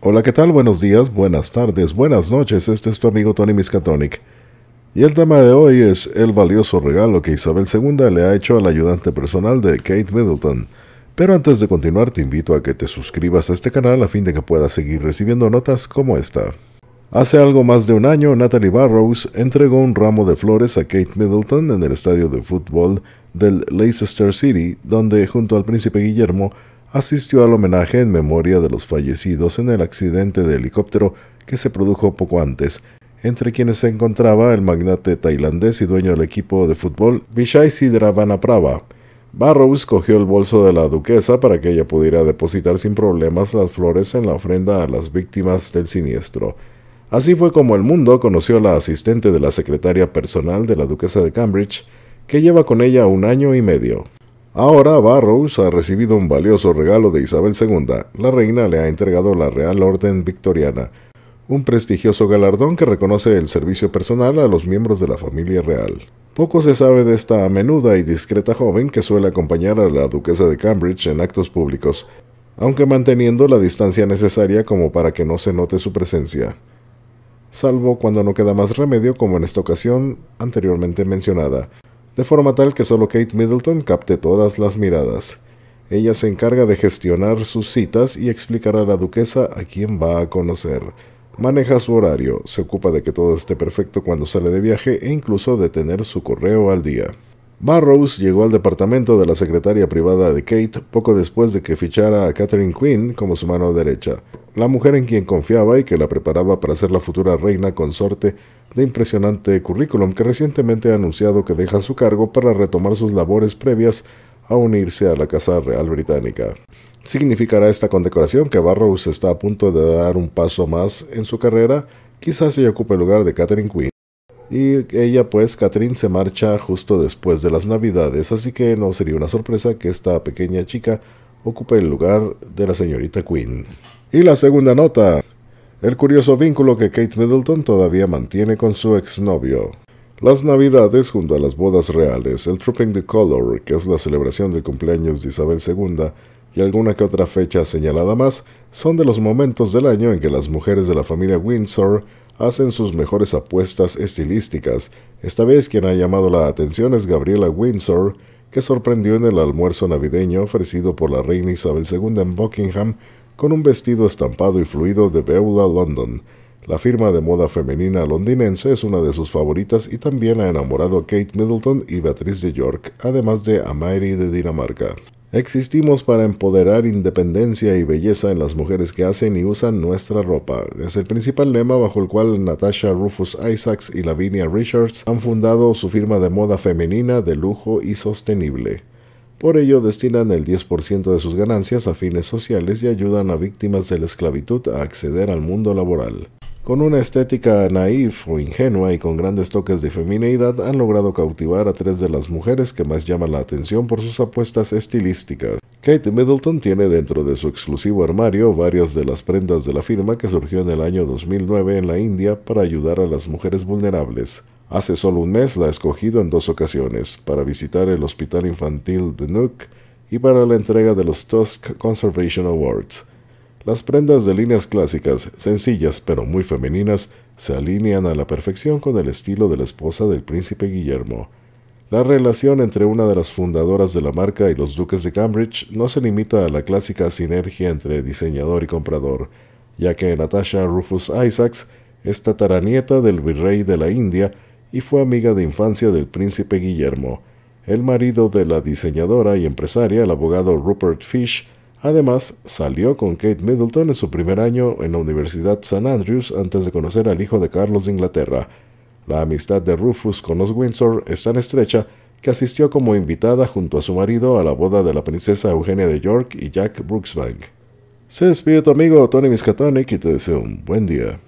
Hola, ¿qué tal? Buenos días, buenas tardes, buenas noches. Este es tu amigo Tony Miskatonic. Y el tema de hoy es el valioso regalo que Isabel II le ha hecho al ayudante personal de Kate Middleton. Pero antes de continuar, te invito a que te suscribas a este canal a fin de que puedas seguir recibiendo notas como esta. Hace algo más de un año, Natalie Barrows entregó un ramo de flores a Kate Middleton en el estadio de fútbol del Leicester City, donde, junto al príncipe Guillermo, asistió al homenaje en memoria de los fallecidos en el accidente de helicóptero que se produjo poco antes, entre quienes se encontraba el magnate tailandés y dueño del equipo de fútbol Vichai Prava Barrows cogió el bolso de la duquesa para que ella pudiera depositar sin problemas las flores en la ofrenda a las víctimas del siniestro. Así fue como el mundo conoció a la asistente de la secretaria personal de la duquesa de Cambridge, que lleva con ella un año y medio. Ahora Barrows ha recibido un valioso regalo de Isabel II. La reina le ha entregado la Real Orden Victoriana, un prestigioso galardón que reconoce el servicio personal a los miembros de la familia real. Poco se sabe de esta menuda y discreta joven que suele acompañar a la duquesa de Cambridge en actos públicos, aunque manteniendo la distancia necesaria como para que no se note su presencia, salvo cuando no queda más remedio como en esta ocasión anteriormente mencionada, de forma tal que solo Kate Middleton capte todas las miradas. Ella se encarga de gestionar sus citas y explicar a la duquesa a quién va a conocer. Maneja su horario, se ocupa de que todo esté perfecto cuando sale de viaje e incluso de tener su correo al día. Barrows llegó al departamento de la secretaria privada de Kate poco después de que fichara a Catherine Quinn como su mano derecha la mujer en quien confiaba y que la preparaba para ser la futura reina consorte de impresionante currículum que recientemente ha anunciado que deja su cargo para retomar sus labores previas a unirse a la Casa Real Británica. ¿Significará esta condecoración que Barrows está a punto de dar un paso más en su carrera? Quizás ella ocupe el lugar de Catherine Quinn. Y ella pues, Catherine, se marcha justo después de las navidades, así que no sería una sorpresa que esta pequeña chica ocupa el lugar de la señorita Queen. Y la segunda nota, el curioso vínculo que Kate Middleton todavía mantiene con su exnovio. Las navidades junto a las bodas reales, el Trooping the Color, que es la celebración del cumpleaños de Isabel II, y alguna que otra fecha señalada más, son de los momentos del año en que las mujeres de la familia Windsor hacen sus mejores apuestas estilísticas. Esta vez quien ha llamado la atención es Gabriela Windsor, que sorprendió en el almuerzo navideño ofrecido por la reina Isabel II en Buckingham con un vestido estampado y fluido de Beulah London. La firma de moda femenina londinense es una de sus favoritas y también ha enamorado a Kate Middleton y Beatriz de York, además de a Mary de Dinamarca. Existimos para empoderar independencia y belleza en las mujeres que hacen y usan nuestra ropa. Es el principal lema bajo el cual Natasha Rufus Isaacs y Lavinia Richards han fundado su firma de moda femenina de lujo y sostenible. Por ello destinan el 10% de sus ganancias a fines sociales y ayudan a víctimas de la esclavitud a acceder al mundo laboral con una estética naif o ingenua y con grandes toques de femineidad, han logrado cautivar a tres de las mujeres que más llaman la atención por sus apuestas estilísticas. Kate Middleton tiene dentro de su exclusivo armario varias de las prendas de la firma que surgió en el año 2009 en la India para ayudar a las mujeres vulnerables. Hace solo un mes la ha escogido en dos ocasiones, para visitar el Hospital Infantil de Nook y para la entrega de los Tusk Conservation Awards. Las prendas de líneas clásicas, sencillas pero muy femeninas, se alinean a la perfección con el estilo de la esposa del príncipe Guillermo. La relación entre una de las fundadoras de la marca y los duques de Cambridge no se limita a la clásica sinergia entre diseñador y comprador, ya que Natasha Rufus Isaacs es tataranieta del virrey de la India y fue amiga de infancia del príncipe Guillermo. El marido de la diseñadora y empresaria, el abogado Rupert Fish, Además, salió con Kate Middleton en su primer año en la Universidad St. Andrews antes de conocer al hijo de Carlos de Inglaterra. La amistad de Rufus con los Windsor es tan estrecha que asistió como invitada junto a su marido a la boda de la princesa Eugenia de York y Jack Brooksbank. Se despide tu amigo Tony Miskatonic y te deseo un buen día.